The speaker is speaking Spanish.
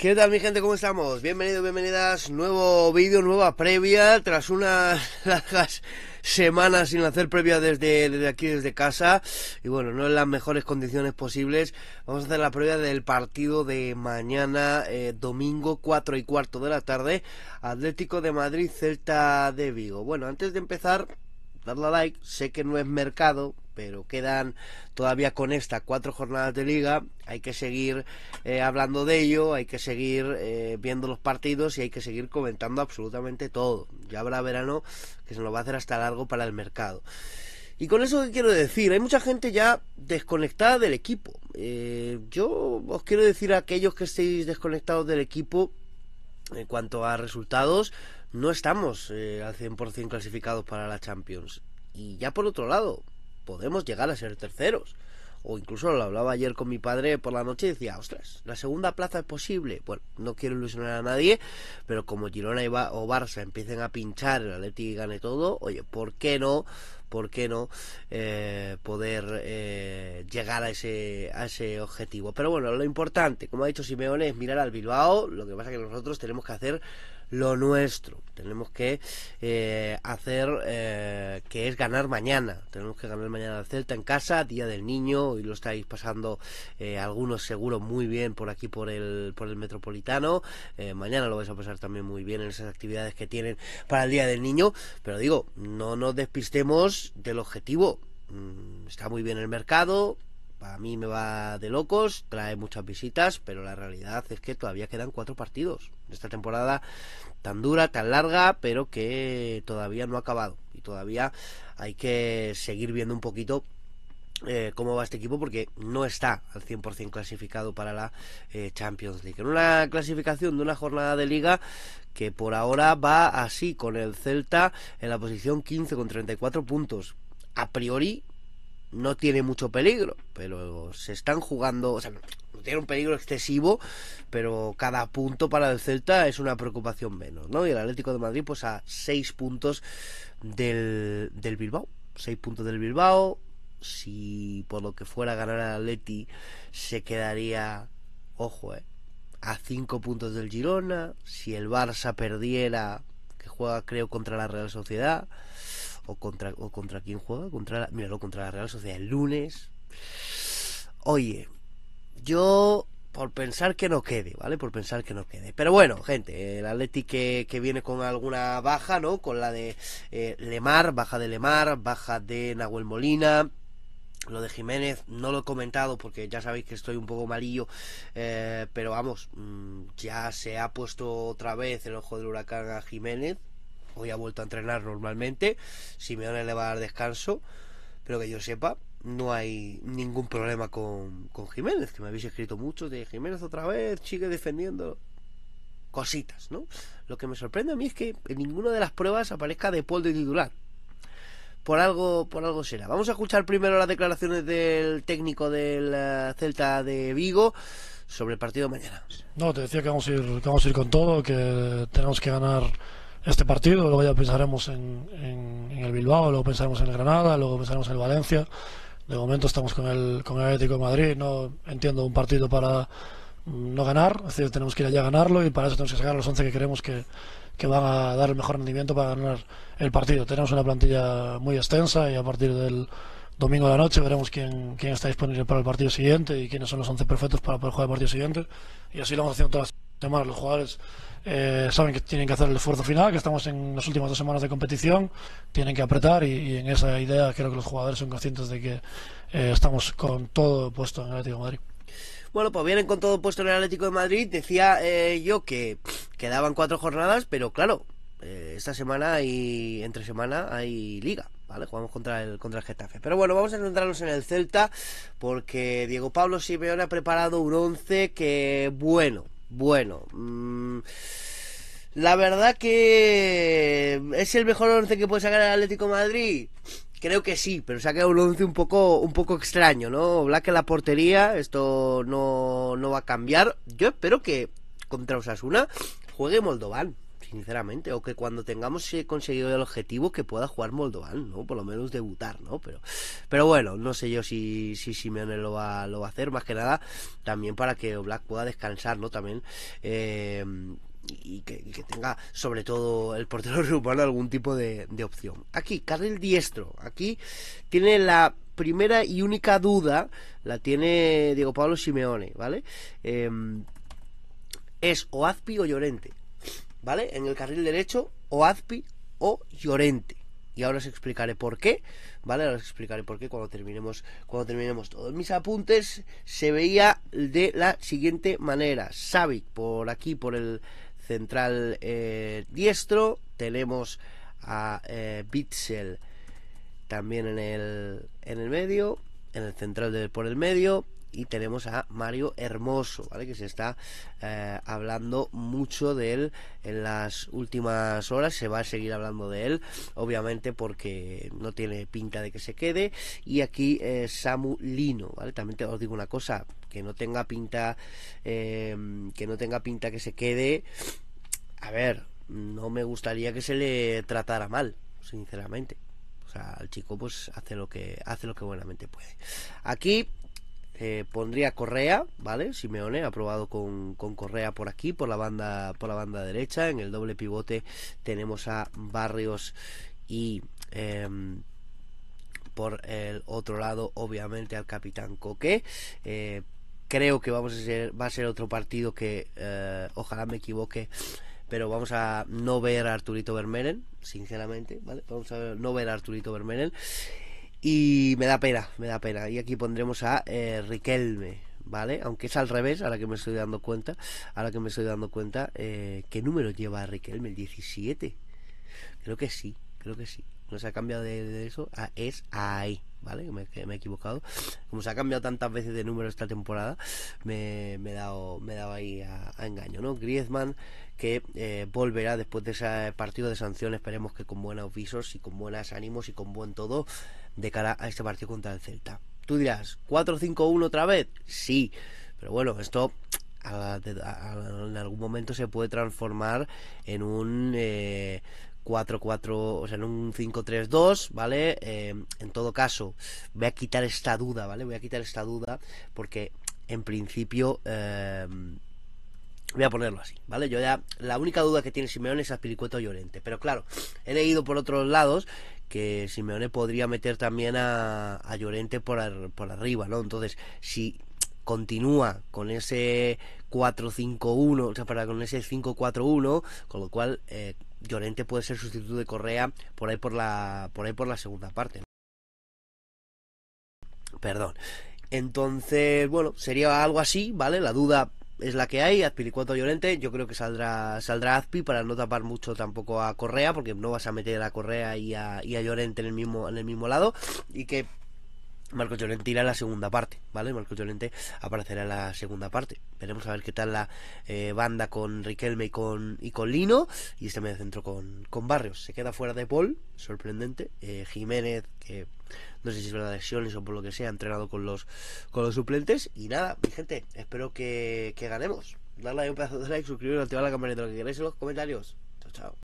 ¿Qué tal mi gente? ¿Cómo estamos? Bienvenidos, bienvenidas. Nuevo vídeo, nueva previa. Tras unas largas semanas sin hacer previa desde, aquí, desde casa. Y bueno, no en las mejores condiciones posibles. Vamos a hacer la previa del partido de mañana, eh, domingo, 4 y cuarto de la tarde. Atlético de Madrid, Celta de Vigo. Bueno, antes de empezar darle a like. Sé que no es mercado, pero quedan todavía con esta cuatro jornadas de liga. Hay que seguir eh, hablando de ello, hay que seguir eh, viendo los partidos y hay que seguir comentando absolutamente todo. Ya habrá verano que se nos va a hacer hasta largo para el mercado. Y con eso que quiero decir, hay mucha gente ya desconectada del equipo. Eh, yo os quiero decir a aquellos que estéis desconectados del equipo, en cuanto a resultados, no estamos eh, al 100% clasificados para la Champions. Y ya por otro lado, podemos llegar a ser terceros. O incluso lo hablaba ayer con mi padre por la noche y decía, ostras, la segunda plaza es posible. Bueno, no quiero ilusionar a nadie, pero como Girona o Barça empiecen a pinchar, el Atleti gane todo, oye, ¿por qué no ¿por qué no? Eh, poder eh, llegar a ese, a ese objetivo. Pero bueno, lo importante, como ha dicho Simeone, es mirar al Bilbao, lo que pasa es que nosotros tenemos que hacer lo nuestro. Tenemos que eh, hacer eh, que es ganar mañana. Tenemos que ganar mañana al Celta en casa, día del niño. Hoy lo estáis pasando eh, algunos seguro muy bien por aquí por el por el metropolitano. mañana lo vais a pasar también muy bien en esas actividades que tienen para el día del niño. Pero digo, no nos despistemos del objetivo. Mm, está muy bien el mercado, para mí me va de locos, trae muchas visitas, pero la realidad es que todavía quedan cuatro partidos. Esta temporada tan dura, tan larga, pero que todavía no ha acabado. Y todavía hay que seguir viendo un poquito eh, cómo va este equipo porque no está al 100% clasificado para la eh, Champions League. En una clasificación de una jornada de liga que por ahora va así, con el Celta en la posición 15 con 34 puntos. A priori no tiene mucho peligro, pero se están jugando, o sea, no tiene un peligro excesivo, pero cada punto para el Celta es una preocupación menos, ¿no? Y el Atlético de Madrid, pues a seis puntos del, Bilbao, seis puntos del Bilbao, si por lo que fuera ganar el Atleti se quedaría, ojo, eh, a cinco puntos del Girona, si el Barça perdiera, que juega creo contra la Real Sociedad, o contra, o contra quién juega, contra la, míralo, contra la Real Sociedad el lunes. Oye, yo por pensar que no quede, ¿vale? Por pensar que no quede. Pero bueno, gente, el Atleti que, viene con alguna baja, ¿no? Con la de eh, Lemar, baja de Lemar, baja de Nahuel Molina. Lo de Jiménez no lo he comentado porque ya sabéis que estoy un poco malillo, eh, pero vamos, mm, ya se ha puesto otra vez el ojo del huracán a Jiménez. Hoy ha vuelto a entrenar normalmente. si me va a elevar descanso. Pero que yo sepa, no hay ningún problema con, Jiménez. Que me habéis escrito mucho de Jiménez otra vez, sigue defendiendo cositas, ¿no? Lo que me sorprende a mí es que en ninguna de las pruebas aparezca De pol de titular. Por algo, por algo será. Vamos a escuchar primero las declaraciones del técnico del eh, Celta de Vigo sobre el partido de mañana. No, te decía que vamos a ir, que vamos a ir con todo, que tenemos que ganar este partido, luego ya pensaremos en, en, el Bilbao, luego pensaremos en el Granada, luego pensaremos en el Valencia. De momento estamos con el, con el Atlético de Madrid, no entiendo un partido para no ganar, es decir, tenemos que ir allá a ganarlo y para eso tenemos que sacar los 11 que queremos que, van a dar el mejor rendimiento para ganar el partido. Tenemos una plantilla muy extensa y a partir del domingo de la noche veremos quién, quién está disponible para el partido siguiente y quiénes son los 11 perfectos para poder jugar el partido siguiente y así lo vamos haciendo todas las Además, los jugadores eh, saben que tienen que hacer el esfuerzo final, que estamos en las últimas dos semanas de competición, tienen que apretar y, en esa idea creo que los jugadores son conscientes de que eh, estamos con todo puesto en el Atlético de Madrid. Bueno, pues vienen con todo puesto en el Atlético de Madrid. Decía eh, yo que quedaban cuatro jornadas, pero claro, esta semana y entre semana hay liga. ¿Vale? Jugamos contra el, contra el Getafe. Pero bueno, vamos a centrarnos en el Celta porque Diego Pablo Simeone ha preparado un once que, bueno, bueno, mm, la verdad que es el mejor once que puede sacar el Atlético Madrid. Creo que sí, pero se ha quedado un once un poco, un poco extraño, ¿no? Black en la portería, esto no, no va a cambiar. Yo espero que contra Osasuna juegue Moldovan sinceramente, o que cuando tengamos eh, conseguido el objetivo que pueda jugar Moldovan, ¿no? Por lo menos debutar, ¿no? Pero, pero bueno, no sé yo si, si Simeone lo va, lo va a hacer, más que nada también para que Black pueda descansar, ¿no? También... Eh, y que, tenga sobre todo el portero rumano algún tipo de, opción. Aquí, carril diestro. Aquí tiene la primera y única duda, la tiene Diego Pablo Simeone, ¿vale? Em, es o Azpi o Llorente. ¿vale? En el carril derecho, o Azpi o Llorente. Y ahora os explicaré por qué, ¿vale? Ahora os explicaré por qué cuando terminemos, cuando terminemos todos mis apuntes se veía de la siguiente manera. Savic por aquí, por el central eh, diestro. Tenemos a eh, Bitzel también en el, en el medio, en el central de, por el medio y tenemos a Mario Hermoso, ¿vale? Que se está eh, hablando mucho de él en las últimas horas, se va a seguir hablando de él, obviamente porque no tiene pinta de que se quede. Y aquí eh, Samu Lino, ¿vale? También te, os digo una cosa, que no tenga pinta, em, que no tenga pinta que se quede. A ver, no me gustaría que se le tratara mal, sinceramente. O sea, el chico pues hace lo que hace lo que buenamente puede. Aquí eh, pondría Correa, ¿vale? Simeone ha probado con, Correa por aquí, por la banda, por la banda derecha. En el doble pivote tenemos a Barrios y em, por el otro lado, obviamente, al capitán Coque. Eh, creo que vamos a ser, va a ser otro partido que eh, ojalá me equivoque pero vamos a no ver a Arturito Vermeren, sinceramente, ¿vale? Vamos a no ver a Arturito Vermeren. Y me da pena, me da pena. Y aquí pondremos a eh, Riquelme, ¿vale? Aunque es al revés, ahora que me estoy dando cuenta, ahora que me estoy dando cuenta, eh, ¿qué número lleva Riquelme? ¿El 17? Creo que sí, creo que sí. No se ha cambiado de, eso, a, ah, es ahí, ¿vale? Me, me, he equivocado. Como se ha cambiado tantas veces de número esta temporada, me, he, dado, me ahí a, engaño, ¿no? Griezmann que eh, volverá después de ese partido de sanción, esperemos que con buenos visos y con buenos ánimos y con buen todo de cara a este partido contra el Celta. Tú dirás, ¿4-5-1 otra vez? Sí, pero bueno, esto en algún momento se puede transformar en un... 4-4, eh, o sea, en un 5-3-2, ¿vale? Eh, en todo caso, voy a quitar esta duda, ¿vale? Voy a quitar esta duda porque en principio eh, Voy a ponerlo así, ¿vale? Yo ya, la única duda que tiene Simeone es Piricueto Llorente. Pero claro, he leído por otros lados que Simeone podría meter también a, Llorente por, arriba, ¿no? Entonces, si continúa con ese 4-5-1, o sea, para con ese 5-4-1, con lo cual eh, Llorente puede ser sustituto de Correa por ahí por la, por ahí por la segunda parte. Perdón. Entonces, bueno, sería algo así, ¿vale? La duda es la que hay, Azpi Llorente, yo creo que saldrá, saldrá Azpi para no tapar mucho tampoco a Correa, porque no vas a meter a Correa y a, y a Llorente en el mismo, en el mismo lado, y que Marcos Llorente irá a la segunda parte, ¿vale? Marcos Llorente aparecerá en la segunda parte. Veremos a ver qué tal la eh, banda con Riquelme y con, y con Lino y este medio centro con, Barrios. Se queda fuera de Paul, sorprendente. Eh, Jiménez, que no sé si es verdad De lesiones o por lo que sea, ha entrenado con los, con los suplentes. Y nada, mi gente, espero que, que ganemos. Darle un pedazo de like, suscribiros, activar la campanita, lo que queráis en los comentarios. Chao, chao.